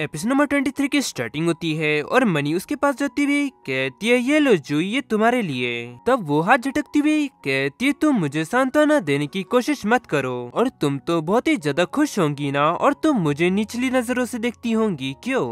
episode number three की starting होती है और मनी उसके पास जाती हुई कहती है ये लो जूही ये तुम्हारे लिए तब वो हाथ झटकती हुई कहती है तुम मुझे सांत्वना देने की कोशिश मत करो और तुम तो बहुत ही ज्यादा खुश होंगी ना और तुम मुझे निचली नजरों से देखती होंगी क्यों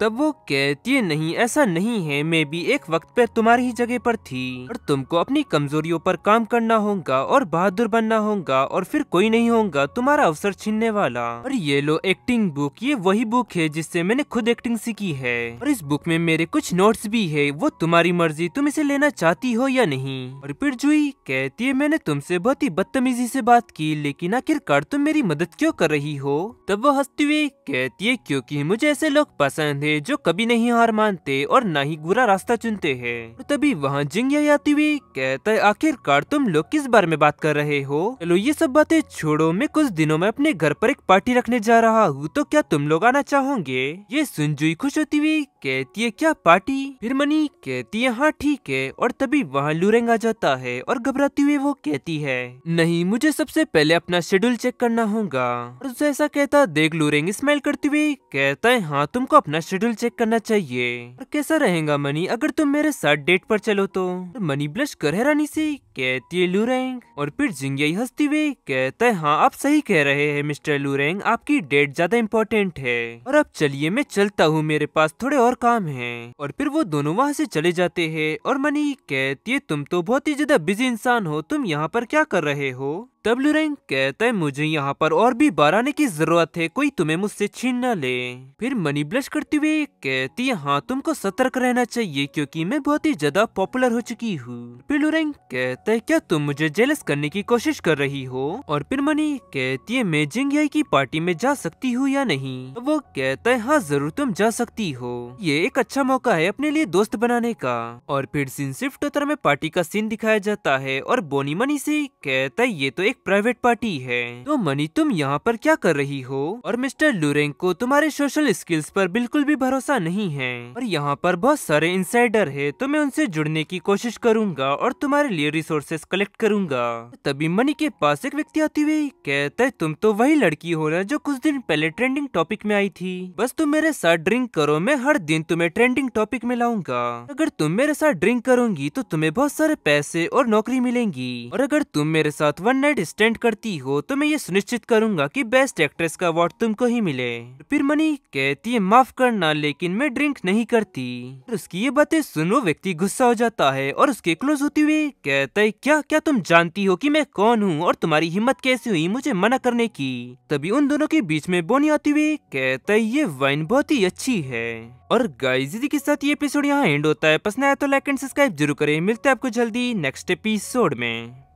तब वो कहती नहीं ऐसा नहीं है मैं भी एक वक्त पे तुम्हारी ही जगह पर थी और तुमको अपनी कमजोरियों पर काम करना होगा और बहादुर बनना होगा और फिर कोई नहीं होगा तुम्हारा अवसर छीनने वाला और ये लो एक्टिंग बुक ये वही बुक है जिससे मैंने खुद एक्टिंग सीखी है और इस बुक में मेरे कुछ नोट्स भी है वो तुम्हारी मर्जी तुम इसे लेना चाहती हो या नहीं और फिर जुई कहती है मैंने तुमसे बहुत ही बदतमीजी से बात की लेकिन आखिरकार तुम मेरी मदद क्यों कर रही हो तब वो हंसती हुई कहती है क्योंकि मुझे ऐसे लोग पसंद है थे जो कभी नहीं हार मानते और न ही बुरा रास्ता चुनते हैं तभी वहाँ जिंगिया आती हुई कहता है आखिरकार तुम लोग किस बारे में बात कर रहे हो चलो ये सब बातें छोड़ो मैं कुछ दिनों में अपने घर पर एक पार्टी रखने जा रहा हूँ तो क्या तुम लोग आना चाहोगे ये सुनजुई खुश होती हुई कहती है क्या पार्टी फिर मनी कहती है हाँ ठीक है और तभी वहाँ लूरेंग आ जाता है और घबराती हुई वो कहती है नहीं मुझे सबसे पहले अपना शेड्यूल चेक करना होगा और उसे ऐसा कहता देख लूरेंग स्माइल करती हुई कहता है हाँ तुमको अपना शेड्यूल चेक करना चाहिए और कैसा रहेगा मनी अगर तुम मेरे साथ डेट पर चलो तो मनी ब्लश कर हैरानी से कहती है लूरेंग और फिर जिंगियाई हंसती हुई कहता है हाँ आप सही कह रहे हैं मिस्टर लूरेंग आपकी डेट ज्यादा इम्पोर्टेंट है और अब चलिए मैं चलता हूँ मेरे पास थोड़े और काम है और फिर वो दोनों वहाँ से चले जाते हैं और मनी कहती है तुम तो बहुत ही ज्यादा बिजी इंसान हो तुम यहाँ पर क्या कर रहे हो तब लुरैन कहता है मुझे यहाँ पर और भी बार आने की जरूरत है कोई तुम्हें मुझसे छीन न ले फिर मनी ब्लश करते हुए कहती है हाँ तुमको सतर्क रहना चाहिए क्योंकि मैं बहुत ही ज्यादा पॉपुलर हो चुकी हूँ फिर लुरैन कहता है क्या तुम मुझे जेलस करने की कोशिश कर रही हो और फिर मनी कहती है मैं जिंग की पार्टी में जा सकती हूँ या नहीं तो वो कहता है हाँ जरूर तुम जा सकती हो ये एक अच्छा मौका है अपने लिए दोस्त बनाने का और फिर सीन में पार्टी का सीन दिखाया जाता है और बोनी मनी से कहता है ये तो एक एक प्राइवेट पार्टी है तो मनी तुम यहाँ पर क्या कर रही हो और मिस्टर लुरेंग को तुम्हारे सोशल स्किल्स पर बिल्कुल भी भरोसा नहीं है और यहाँ पर बहुत सारे इंसाइडर है तो मैं उनसे जुड़ने की कोशिश करूंगा और तुम्हारे लिए रिसोर्सेस कलेक्ट करूंगा तभी मनी के पास एक व्यक्ति आती हुई कहते तुम तो वही लड़की हो ना जो कुछ दिन पहले ट्रेंडिंग टॉपिक में आई थी बस तुम मेरे साथ ड्रिंक करो मैं हर दिन तुम्हें ट्रेंडिंग टॉपिक में लाऊंगा अगर तुम मेरे साथ ड्रिंक करोगी तो तुम्हें बहुत सारे पैसे और नौकरी मिलेंगी और अगर तुम मेरे साथ वन नाइट स्टैंड करती हो तो मैं ये सुनिश्चित करूंगा कि बेस्ट एक्ट्रेस का अवार्ड तुमको ही मिले फिर मनी कहती है माफ करना लेकिन मैं ड्रिंक नहीं करती तो उसकी ये बातें सुन वो व्यक्ति गुस्सा हो जाता है और उसके क्लोज होते हुए कहता है क्या क्या तुम जानती हो की मैं कौन हूँ और तुम्हारी हिम्मत कैसे हुई मुझे मना करने की तभी उन दोनों के बीच में बोनी आती हुई कहता है ये वाइन बहुत ही अच्छी है और गाइज के साथ ये एपिसोड यहाँ एंड होता है पसंद आया तो लाइक एंड सब्सक्राइब जरूर करें मिलते हैं आपको जल्दी नेक्स्ट एपिसोड में